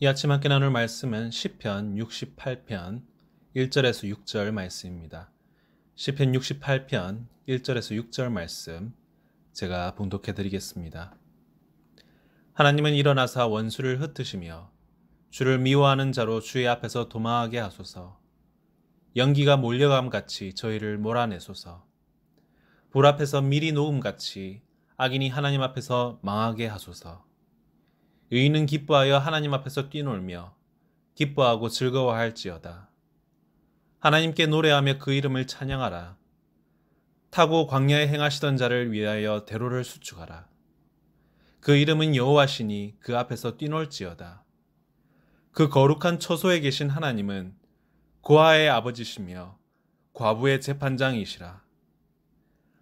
이 아침 함께 나눌 말씀은 시편 68편 1절에서 6절 말씀입니다. 시편 68편 1절에서 6절 말씀 제가 봉독해 드리겠습니다. 하나님은 일어나사 원수를 흩으시며 주를 미워하는 자로 주의 앞에서 도망하게 하소서. 연기가 몰려감 같이 저희를 몰아내소서. 불 앞에서 미리 놓음 같이 악인이 하나님 앞에서 망하게 하소서. 의인은 기뻐하여 하나님 앞에서 뛰놀며 기뻐하고 즐거워할지어다. 하나님께 노래하며 그 이름을 찬양하라. 타고 광야에 행하시던 자를 위하여 대로를 수축하라. 그 이름은 여호와시니 그 앞에서 뛰놀지어다. 그 거룩한 처소에 계신 하나님은 고아의 아버지시며 과부의 재판장이시라.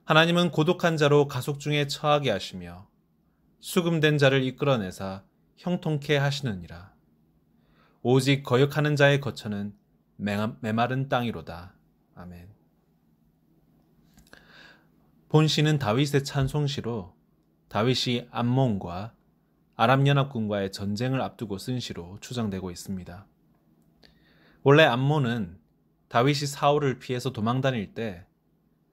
하나님은 고독한 자로 가속 중에 처하게 하시며 수금된 자를 이끌어내사 형통케 하시느니라. 오직 거역하는 자의 거처는 메마른 땅이로다. 아멘. 본시는 다윗의 찬송시로 다윗이 암몬과 아람 연합군과의 전쟁을 앞두고 쓴 시로 추정되고 있습니다. 원래 암몬은 다윗이 사울을 피해서 도망 다닐 때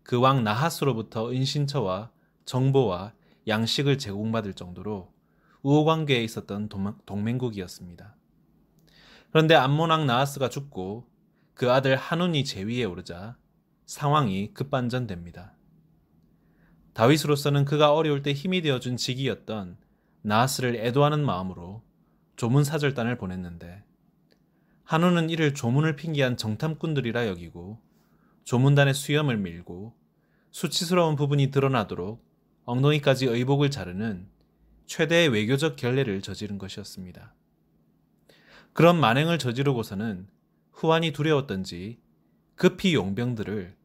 그 왕 나하스로부터 은신처와 정보와 양식을 제공받을 정도로 우호관계에 있었던 동맹국이었습니다. 그런데 암몬왕 나하스가 죽고 그 아들 한운이 제위에 오르자 상황이 급반전됩니다. 다윗으로서는 그가 어려울 때 힘이 되어준 직이었던 나하스를 애도하는 마음으로 조문사절단을 보냈는데 한우는 이를 조문을 핑계한 정탐꾼들이라 여기고 조문단의 수염을 밀고 수치스러운 부분이 드러나도록 엉덩이까지 의복을 자르는 최대의 외교적 결례를 저지른 것이었습니다. 그런 만행을 저지르고서는 후안이 두려웠던지 급히 용병들을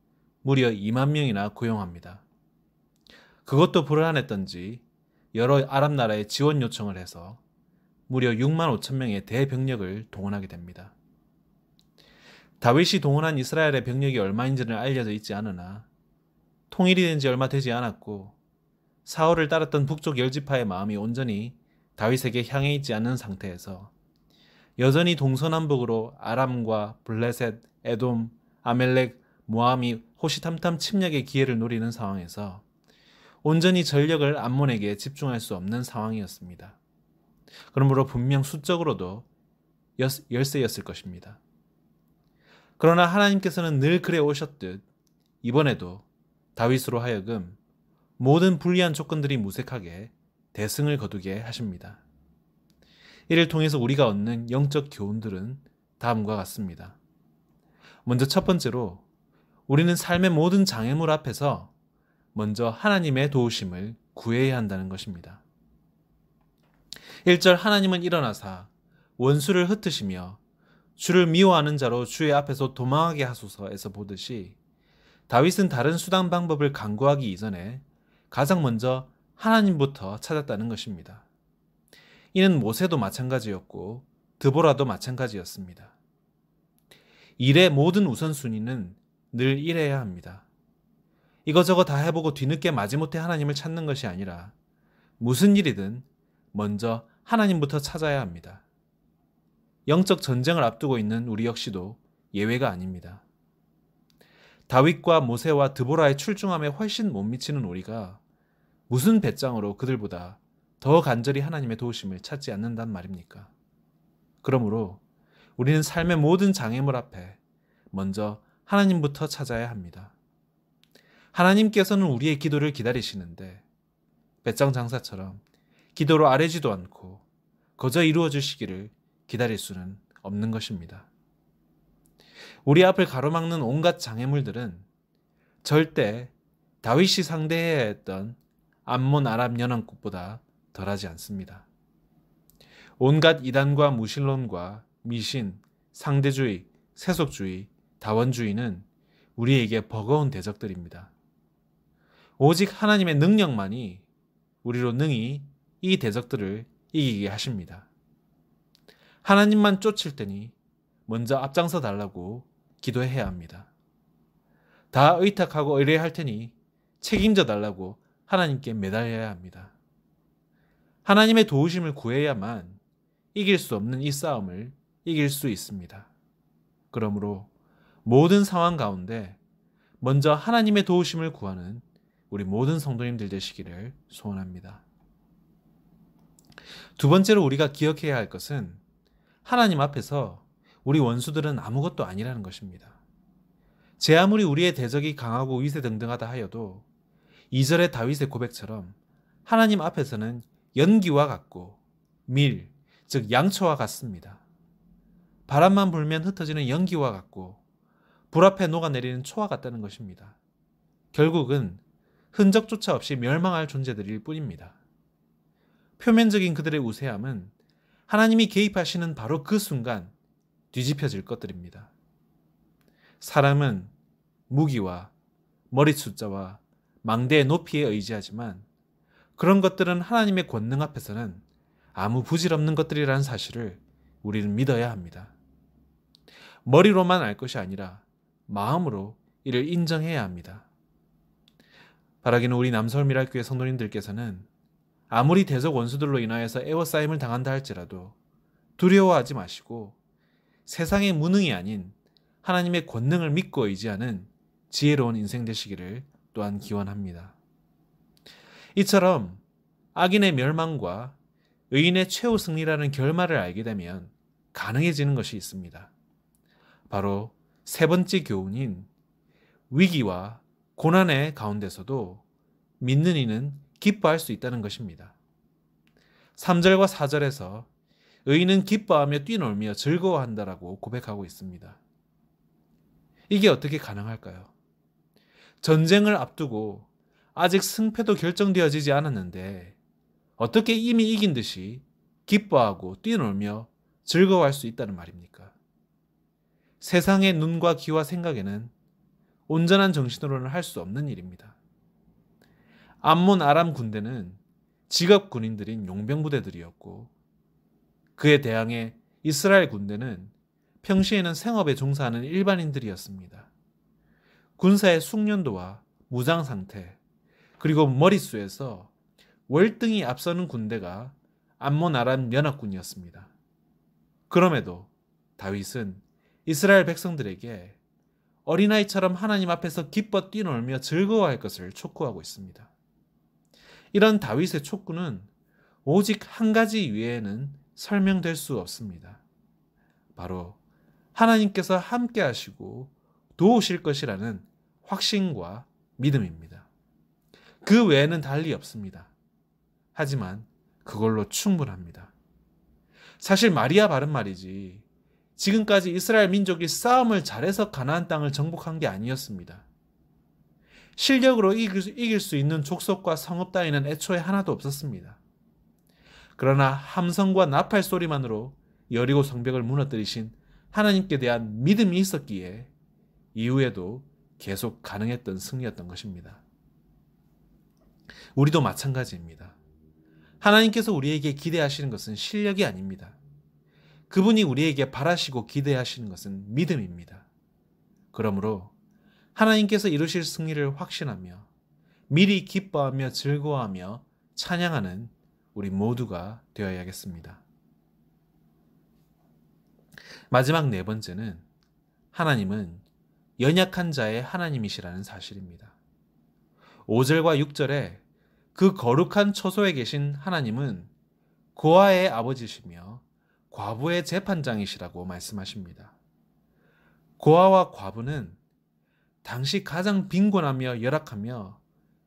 무려 2만 명이나 고용합니다. 그것도 불안했던지 여러 아랍 나라에 지원 요청을 해서 무려 6만 5천 명의 대병력을 동원하게 됩니다. 다윗이 동원한 이스라엘의 병력이 얼마인지는 알려져 있지 않으나 통일이 된 지 얼마 되지 않았고 사울을 따랐던 북쪽 열지파의 마음이 온전히 다윗에게 향해 있지 않은 상태에서 여전히 동서남북으로 아람과 블레셋, 에돔, 아멜렉, 모함이 호시탐탐 침략의 기회를 노리는 상황에서 온전히 전력을 암몬에게 집중할 수 없는 상황이었습니다. 그러므로 분명 수적으로도 열세였을 것입니다. 그러나 하나님께서는 늘 그래 오셨듯 이번에도 다윗으로 하여금 모든 불리한 조건들이 무색하게 대승을 거두게 하십니다. 이를 통해서 우리가 얻는 영적 교훈들은 다음과 같습니다. 먼저 첫 번째로 우리는 삶의 모든 장애물 앞에서 먼저 하나님의 도우심을 구해야 한다는 것입니다. 1절 하나님은 일어나사 원수를 흩으시며 주를 미워하는 자로 주의 앞에서 도망하게 하소서에서 보듯이 다윗은 다른 수단 방법을 강구하기 이전에 가장 먼저 하나님부터 찾았다는 것입니다. 이는 모세도 마찬가지였고 드보라도 마찬가지였습니다. 일의 모든 우선순위는 늘일해야 합니다. 이것저것다 해보고 뒤늦게 마지못해 하나님을 찾는 것이 아니라 무슨 일이든 먼저 하나님부터 찾아야 합니다. 영적 전쟁을 앞두고 있는 우리 역시도 예외가 아닙니다. 다윗과 모세와 드보라의 출중함에 훨씬 못 미치는 우리가 무슨 배짱으로 그들보다 더 간절히 하나님의 도우심을 찾지 않는단 말입니까? 그러므로 우리는 삶의 모든 장애물 앞에 먼저 하나님부터 찾아야 합니다. 하나님께서는 우리의 기도를 기다리시는데 배짱 장사처럼 기도로 아래지도 않고 거저 이루어 주시기를 기다릴 수는 없는 것입니다. 우리 앞을 가로막는 온갖 장애물들은 절대 다윗이 상대해야 했던 암몬 아랍 연합국보다 덜하지 않습니다. 온갖 이단과 무신론과 미신, 상대주의, 세속주의, 다원주의는 우리에게 버거운 대적들입니다. 오직 하나님의 능력만이 우리로 능히 이 대적들을 이기게 하십니다. 하나님만 쫓을 테니 먼저 앞장서 달라고 기도해야 합니다. 다 의탁하고 의뢰할 테니 책임져 달라고 하나님께 매달려야 합니다. 하나님의 도우심을 구해야만 이길 수 없는 이 싸움을 이길 수 있습니다. 그러므로 모든 상황 가운데 먼저 하나님의 도우심을 구하는 우리 모든 성도님들 되시기를 소원합니다. 두 번째로 우리가 기억해야 할 것은 하나님 앞에서 우리 원수들은 아무것도 아니라는 것입니다. 제 아무리 우리의 대적이 강하고 위세 등등하다 하여도 2절의 다윗의 고백처럼 하나님 앞에서는 연기와 같고 밀, 즉 양초와 같습니다. 바람만 불면 흩어지는 연기와 같고 불 앞에 녹아내리는 초와 같다는 것입니다. 결국은 흔적조차 없이 멸망할 존재들일 뿐입니다. 표면적인 그들의 우세함은 하나님이 개입하시는 바로 그 순간 뒤집혀질 것들입니다. 사람은 무기와 머리 숫자와 망대의 높이에 의지하지만 그런 것들은 하나님의 권능 앞에서는 아무 부질없는 것들이라는 사실을 우리는 믿어야 합니다. 머리로만 알 것이 아니라 마음으로 이를 인정해야 합니다. 바라기는 우리 남설미랄교회 성도님들께서는 아무리 대적 원수들로 인하여서 에워싸임을 당한다 할지라도 두려워하지 마시고 세상의 무능이 아닌 하나님의 권능을 믿고 의지하는 지혜로운 인생 되시기를 또한 기원합니다. 이처럼 악인의 멸망과 의인의 최후 승리라는 결말을 알게 되면 가능해지는 것이 있습니다. 바로 세 번째 교훈인 위기와 고난의 가운데서도 믿는 이는 기뻐할 수 있다는 것입니다. 3절과 4절에서 의인은 기뻐하며 뛰놀며 즐거워한다라고 고백하고 있습니다. 이게 어떻게 가능할까요? 전쟁을 앞두고 아직 승패도 결정되어지지 않았는데 어떻게 이미 이긴 듯이 기뻐하고 뛰놀며 즐거워할 수 있다는 말입니까? 세상의 눈과 귀와 생각에는 온전한 정신으로는 할 수 없는 일입니다. 암몬 아람 군대는 직업 군인들인 용병 부대들이었고 그에 대항해 이스라엘 군대는 평시에는 생업에 종사하는 일반인들이었습니다. 군사의 숙련도와 무장 상태, 그리고 머릿수에서 월등히 앞서는 군대가 암몬 아람 연합군이었습니다. 그럼에도 다윗은 이스라엘 백성들에게 어린아이처럼 하나님 앞에서 기뻐 뛰놀며 즐거워할 것을 촉구하고 있습니다. 이런 다윗의 촉구는 오직 한 가지 위에는 설명될 수 없습니다. 바로 하나님께서 함께 하시고 도우실 것이라는 확신과 믿음입니다. 그 외에는 달리 없습니다. 하지만 그걸로 충분합니다. 사실 마리아 바른 말이지 지금까지 이스라엘 민족이 싸움을 잘해서 가나안 땅을 정복한 게 아니었습니다. 실력으로 이길 수 있는 족속과 성읍 따위는 애초에 하나도 없었습니다. 그러나 함성과 나팔 소리만으로 여리고 성벽을 무너뜨리신 하나님께 대한 믿음이 있었기에 이후에도 계속 가능했던 승리였던 것입니다. 우리도 마찬가지입니다. 하나님께서 우리에게 기대하시는 것은 실력이 아닙니다. 그분이 우리에게 바라시고 기대하시는 것은 믿음입니다. 그러므로 하나님께서 이루실 승리를 확신하며 미리 기뻐하며 즐거워하며 찬양하는 우리 모두가 되어야겠습니다. 마지막 네 번째는 하나님은 연약한 자의 하나님이시라는 사실입니다. 5절과 6절에 그 거룩한 처소에 계신 하나님은 고아의 아버지시며 과부의 재판장이시라고 말씀하십니다. 고아와 과부는 당시 가장 빈곤하며 열악하며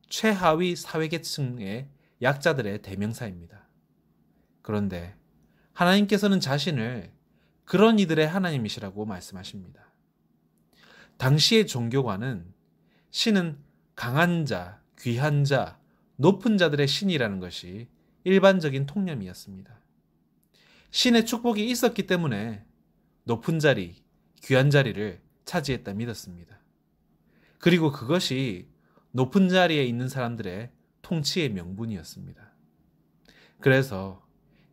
최하위 사회계층의 약자들의 대명사입니다. 그런데 하나님께서는 자신을 그런 이들의 하나님이시라고 말씀하십니다. 당시의 종교관은 신은 강한 자, 귀한 자, 높은 자들의 신이라는 것이 일반적인 통념이었습니다. 신의 축복이 있었기 때문에 높은 자리, 귀한 자리를 차지했다 믿었습니다. 그리고 그것이 높은 자리에 있는 사람들의 통치의 명분이었습니다. 그래서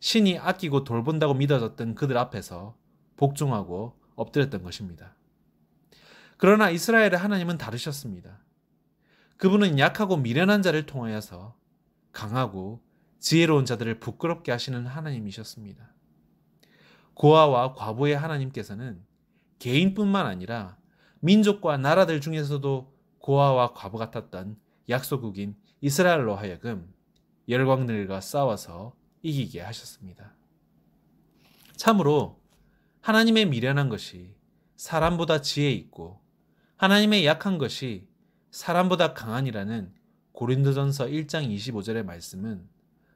신이 아끼고 돌본다고 믿어졌던 그들 앞에서 복종하고 엎드렸던 것입니다. 그러나 이스라엘의 하나님은 다르셨습니다. 그분은 약하고 미련한 자를 통하여서 강하고 지혜로운 자들을 부끄럽게 하시는 하나님이셨습니다. 고아와 과부의 하나님께서는 개인뿐만 아니라 민족과 나라들 중에서도 고아와 과부 같았던 약소국인 이스라엘로 하여금 열광들과 싸워서 이기게 하셨습니다. 참으로 하나님의 미련한 것이 사람보다 지혜 있고 하나님의 약한 것이 사람보다 강한이라는 고린도전서 1장 25절의 말씀은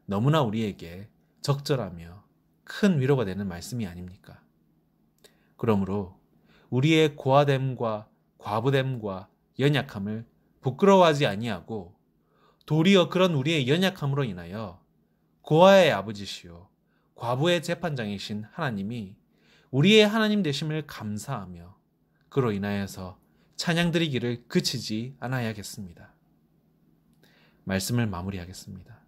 너무나 우리에게 적절하며 큰 위로가 되는 말씀이 아닙니까? 그러므로 우리의 고아됨과 과부됨과 연약함을 부끄러워하지 아니하고 도리어 그런 우리의 연약함으로 인하여 고아의 아버지시요 과부의 재판장이신 하나님이 우리의 하나님 되심을 감사하며 그로 인하여서 찬양드리기를 그치지 않아야겠습니다. 말씀을 마무리하겠습니다.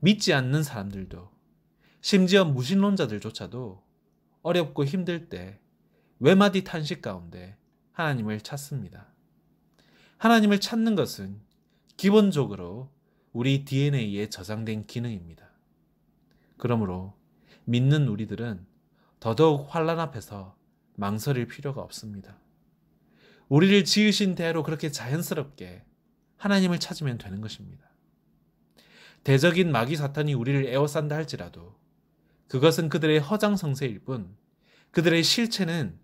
믿지 않는 사람들도 심지어 무신론자들조차도 어렵고 힘들 때 외마디 탄식 가운데 하나님을 찾습니다. 하나님을 찾는 것은 기본적으로 우리 DNA에 저장된 기능입니다. 그러므로 믿는 우리들은 더더욱 환란 앞에서 망설일 필요가 없습니다. 우리를 지으신 대로 그렇게 자연스럽게 하나님을 찾으면 되는 것입니다. 대적인 마귀 사탄이 우리를 에워싼다 할지라도 그것은 그들의 허장성세일 뿐 그들의 실체는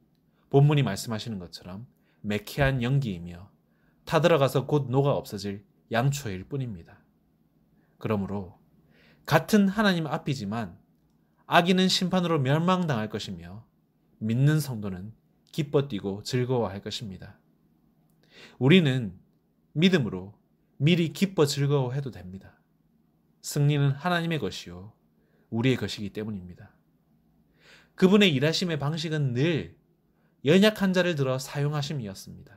본문이 말씀하시는 것처럼 매캐한 연기이며 타들어가서 곧 녹아 없어질 양초일 뿐입니다. 그러므로 같은 하나님 앞이지만 악인은 심판으로 멸망당할 것이며 믿는 성도는 기뻐 뛰고 즐거워할 것입니다. 우리는 믿음으로 미리 기뻐 즐거워해도 됩니다. 승리는 하나님의 것이요. 우리의 것이기 때문입니다. 그분의 일하심의 방식은 늘 연약한 자를 들어 사용하심이었습니다.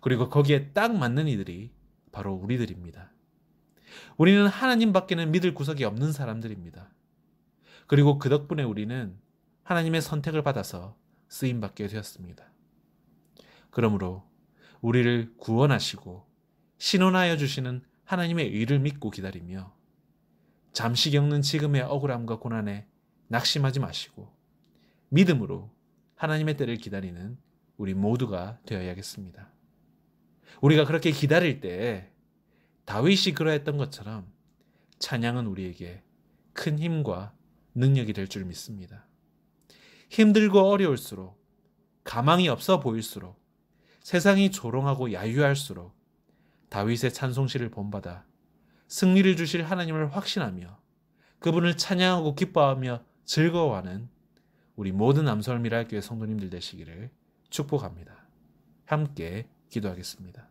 그리고 거기에 딱 맞는 이들이 바로 우리들입니다. 우리는 하나님 밖에는 믿을 구석이 없는 사람들입니다. 그리고 그 덕분에 우리는 하나님의 선택을 받아서 쓰임 받게 되었습니다. 그러므로 우리를 구원하시고 신원하여 주시는 하나님의 의를 믿고 기다리며 잠시 겪는 지금의 억울함과 고난에 낙심하지 마시고 믿음으로 하나님의 때를 기다리는 우리 모두가 되어야겠습니다. 우리가 그렇게 기다릴 때 다윗이 그러했던 것처럼 찬양은 우리에게 큰 힘과 능력이 될 줄 믿습니다. 힘들고 어려울수록 가망이 없어 보일수록 세상이 조롱하고 야유할수록 다윗의 찬송시를 본받아 승리를 주실 하나님을 확신하며 그분을 찬양하고 기뻐하며 즐거워하는 우리 모든 남설 미라교회 성도님들 되시기를 축복합니다. 함께 기도하겠습니다.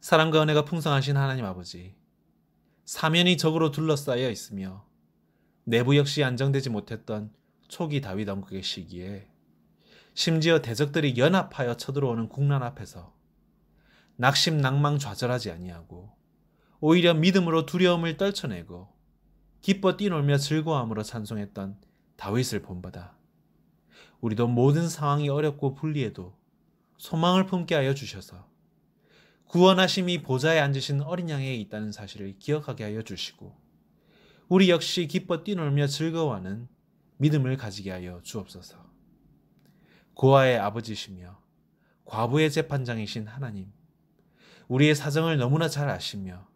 사랑과 은혜가 풍성하신 하나님 아버지, 사면이 적으로 둘러싸여 있으며 내부 역시 안정되지 못했던 초기 다윗 왕국의 시기에 심지어 대적들이 연합하여 쳐들어오는 국난 앞에서 낙심 낭망 좌절하지 아니하고 오히려 믿음으로 두려움을 떨쳐내고 기뻐 뛰놀며 즐거움으로 찬송했던 다윗을 본받아 우리도 모든 상황이 어렵고 불리해도 소망을 품게 하여 주셔서 구원하심이 보좌에 앉으신 어린 양에 있다는 사실을 기억하게 하여 주시고 우리 역시 기뻐 뛰놀며 즐거워하는 믿음을 가지게 하여 주옵소서. 고아의 아버지시며 과부의 재판장이신 하나님, 우리의 사정을 너무나 잘 아시며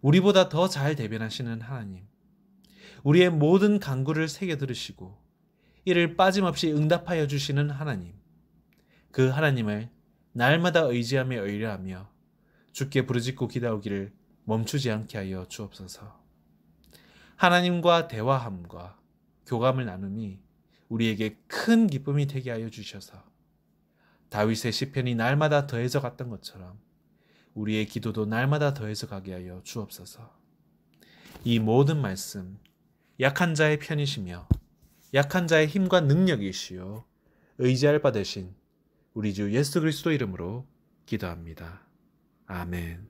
우리보다 더 잘 대변하시는 하나님, 우리의 모든 간구를 새겨 들으시고 이를 빠짐없이 응답하여 주시는 하나님, 그 하나님을 날마다 의지하며 의뢰하며 주께 부르짖고 기다오기를 멈추지 않게 하여 주옵소서. 하나님과 대화함과 교감을 나눔이 우리에게 큰 기쁨이 되게 하여 주셔서 다윗의 시편이 날마다 더해져 갔던 것처럼 우리의 기도도 날마다 더해져 가게 하여 주옵소서. 이 모든 말씀 약한 자의 편이시며 약한 자의 힘과 능력이시요 의지할 바 되신 우리 주 예수 그리스도 이름으로 기도합니다. 아멘.